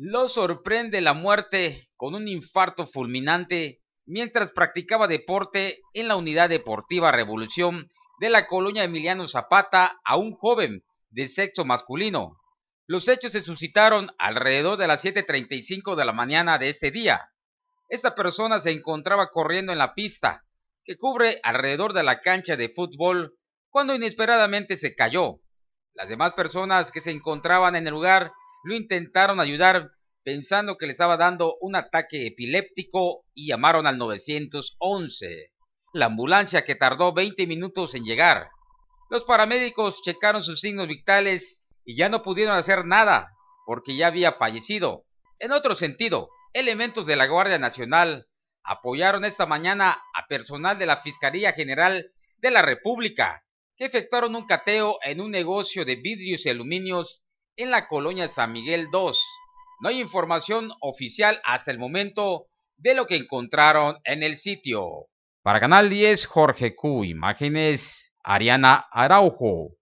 Lo sorprende la muerte con un infarto fulminante mientras practicaba deporte en la unidad deportiva Revolución de la colonia Emiliano Zapata a un joven de sexo masculino. Los hechos se suscitaron alrededor de las 7.35 de la mañana de ese día. Esta persona se encontraba corriendo en la pista, que cubre alrededor de la cancha de fútbol, cuando inesperadamente se cayó. Las demás personas que se encontraban en el lugar lo intentaron ayudar pensando que le estaba dando un ataque epiléptico y llamaron al 911, la ambulancia que tardó 20 minutos en llegar. Los paramédicos checaron sus signos vitales y ya no pudieron hacer nada porque ya había fallecido. En otro sentido, elementos de la Guardia Nacional apoyaron esta mañana a personal de la Fiscalía General de la República que efectuaron un cateo en un negocio de vidrios y aluminios en la colonia San Miguel 2. No hay información oficial hasta el momento de lo que encontraron en el sitio. Para Canal 10, Jorge Q. Imágenes, Ariana Araujo.